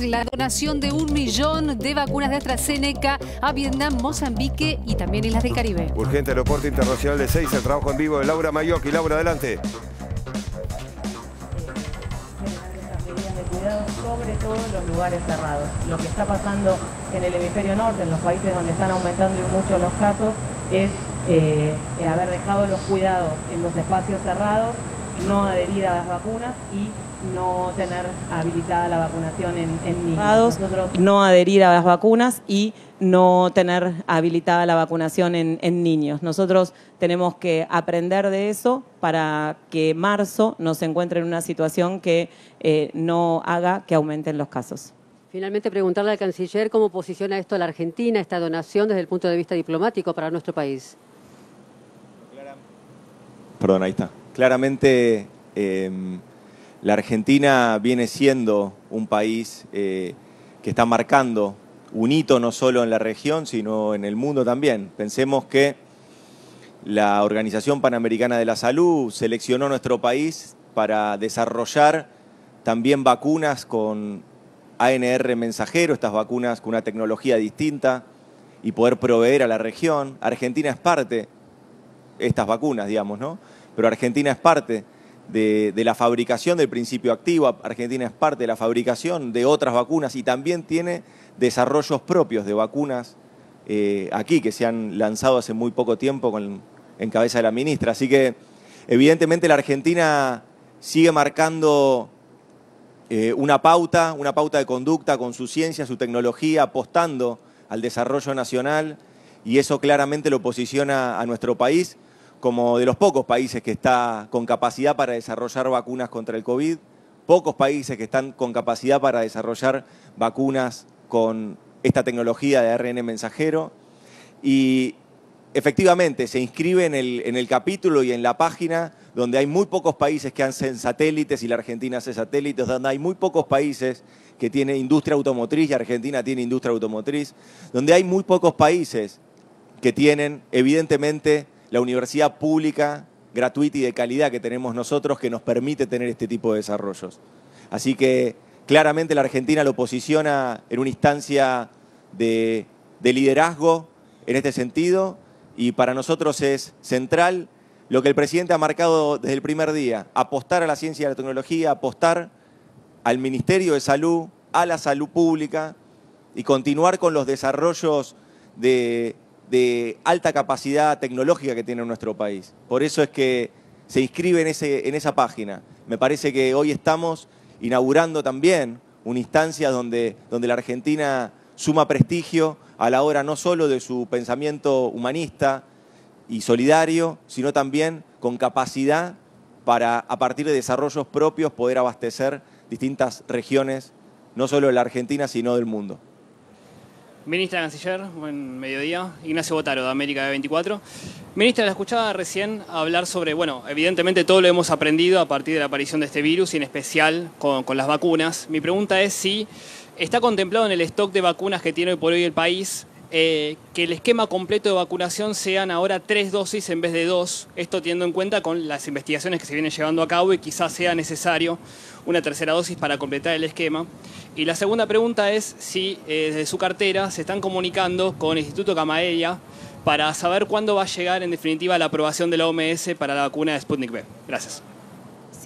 La donación de un millón de vacunas de AstraZeneca a Vietnam, Mozambique y también Islas del Caribe. Urgente Aeropuerto Internacional de Seis, el trabajo en vivo de Laura Mayoc. Y Laura, adelante. sobre todo los lugares cerrados. Lo que está pasando en el hemisferio norte, en los países donde están aumentando mucho los casos, es eh, haber dejado los cuidados en los espacios cerrados no adherir a las vacunas y no tener habilitada la vacunación en, niños. No adherir a las vacunas y no tener habilitada la vacunación en, niños. Nosotros tenemos que aprender de eso para que marzo no se encuentre en una situación que eh, no haga que aumenten los casos. Finalmente, preguntarle al canciller cómo posiciona esto la Argentina, esta donación desde el punto de vista diplomático para nuestro país. Perdón, ahí está claramente em, la Argentina viene siendo un país eh, que está marcando un hito no solo en la región, sino en el mundo también. Pensemos que la Organización Panamericana de la Salud seleccionó nuestro país para desarrollar también vacunas con ANR mensajero, estas vacunas con una tecnología distinta y poder proveer a la región. Argentina es parte de estas vacunas, digamos, ¿no? pero Argentina es parte de, la fabricación del principio activo, Argentina es parte de la fabricación de otras vacunas y también tiene desarrollos propios de vacunas eh, aquí que se han lanzado hace muy poco tiempo con, en cabeza de la ministra. Así que evidentemente la Argentina sigue marcando eh, una pauta, una pauta de conducta con su ciencia, su tecnología, apostando al desarrollo nacional y eso claramente lo posiciona a nuestro país como de los pocos países que está con capacidad para desarrollar vacunas contra el COVID, pocos países que están con capacidad para desarrollar vacunas con esta tecnología de ARN mensajero. Y efectivamente se inscribe en el, capítulo y en la página donde hay muy pocos países que hacen satélites y la Argentina hace satélites, donde hay muy pocos países que tiene industria automotriz y Argentina tiene industria automotriz, donde hay muy pocos países que tienen evidentemente la universidad pública, gratuita y de calidad que tenemos nosotros que nos permite tener este tipo de desarrollos. Así que claramente la Argentina lo posiciona en una instancia de, liderazgo en este sentido y para nosotros es central lo que el presidente ha marcado desde el primer día, apostar a la ciencia y a la tecnología, apostar al Ministerio de Salud, a la salud pública y continuar con los desarrollos de, de alta capacidad tecnológica que tiene nuestro país. Por eso es que se inscribe en, esa página. Me parece que hoy estamos inaugurando también una instancia donde, donde la Argentina suma prestigio a la hora no solo de su pensamiento humanista y solidario, sino también con capacidad para, a partir de desarrollos propios, poder abastecer distintas regiones, no solo de la Argentina, sino del mundo. Ministra Canciller, buen mediodía. Ignacio Botaro, de América 24. Ministra, la escuchaba recién hablar sobre, bueno, evidentemente todo lo hemos aprendido a partir de la aparición de este virus y en especial con, con las vacunas. Mi pregunta es si está contemplado en el stock de vacunas que tiene hoy por hoy el país eh, que el esquema completo de vacunación sean ahora tres dosis en vez de dos, esto teniendo en cuenta con las investigaciones que se vienen llevando a cabo y quizás sea necesario una tercera dosis para completar el esquema. Y la segunda pregunta es si eh, desde su cartera se están comunicando con el Instituto Camaella para saber cuándo va a llegar en definitiva la aprobación de la OMS para la vacuna de Sputnik B. Gracias.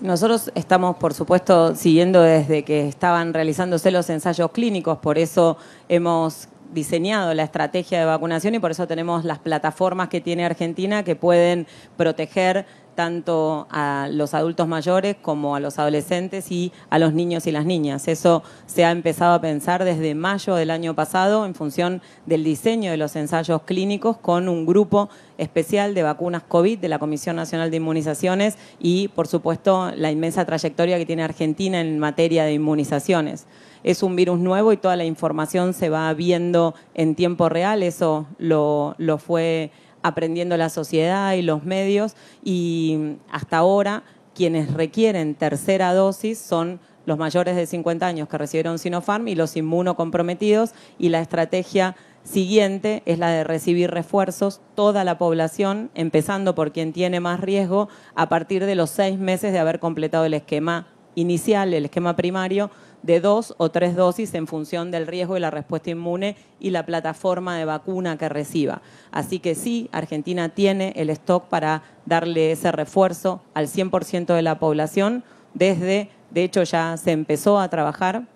Nosotros estamos, por supuesto, siguiendo desde que estaban realizándose los ensayos clínicos, por eso hemos diseñado la estrategia de vacunación y por eso tenemos las plataformas que tiene Argentina que pueden proteger tanto a los adultos mayores como a los adolescentes y a los niños y las niñas. Eso se ha empezado a pensar desde mayo del año pasado en función del diseño de los ensayos clínicos con un grupo especial de vacunas COVID de la Comisión Nacional de Inmunizaciones y, por supuesto, la inmensa trayectoria que tiene Argentina en materia de inmunizaciones. Es un virus nuevo y toda la información se va viendo en tiempo real, eso lo, lo fue aprendiendo la sociedad y los medios y hasta ahora quienes requieren tercera dosis son los mayores de 50 años que recibieron Sinopharm y los inmunocomprometidos y la estrategia siguiente es la de recibir refuerzos toda la población, empezando por quien tiene más riesgo a partir de los seis meses de haber completado el esquema inicial, el esquema primario, de dos o tres dosis en función del riesgo y la respuesta inmune y la plataforma de vacuna que reciba. Así que sí, Argentina tiene el stock para darle ese refuerzo al 100% de la población desde, de hecho ya se empezó a trabajar,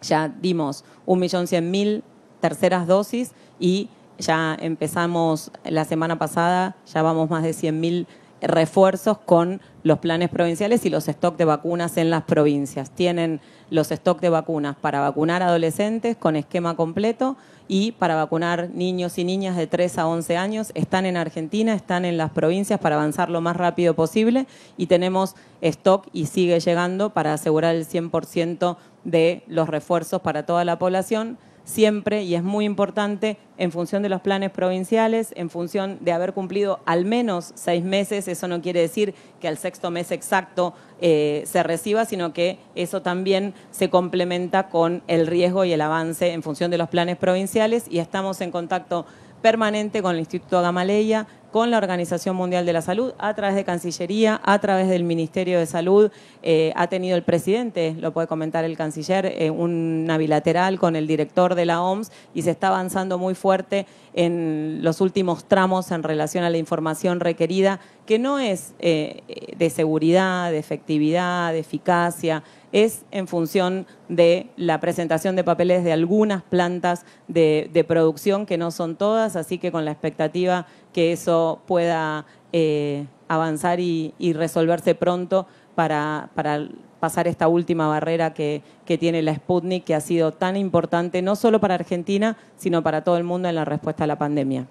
ya dimos 1.100.000 terceras dosis y ya empezamos la semana pasada, ya vamos más de 100.000 refuerzos con los planes provinciales y los stock de vacunas en las provincias. Tienen los stock de vacunas para vacunar adolescentes con esquema completo y para vacunar niños y niñas de 3 a 11 años. Están en Argentina, están en las provincias para avanzar lo más rápido posible y tenemos stock y sigue llegando para asegurar el 100% de los refuerzos para toda la población siempre y es muy importante en función de los planes provinciales, en función de haber cumplido al menos seis meses. Eso no quiere decir que al sexto mes exacto eh, se reciba, sino que eso también se complementa con el riesgo y el avance en función de los planes provinciales y estamos en contacto permanente con el Instituto Gamaleya, con la Organización Mundial de la Salud, a través de Cancillería, a través del Ministerio de Salud. Eh, ha tenido el presidente, lo puede comentar el canciller, eh, una bilateral con el director de la OMS y se está avanzando muy fuerte en los últimos tramos en relación a la información requerida, que no es eh, de seguridad, de efectividad, de eficacia es en función de la presentación de papeles de algunas plantas de, producción, que no son todas, así que con la expectativa que eso pueda eh, avanzar y, resolverse pronto para, pasar esta última barrera que, que, tiene la Sputnik, que ha sido tan importante no solo para Argentina, sino para todo el mundo en la respuesta a la pandemia.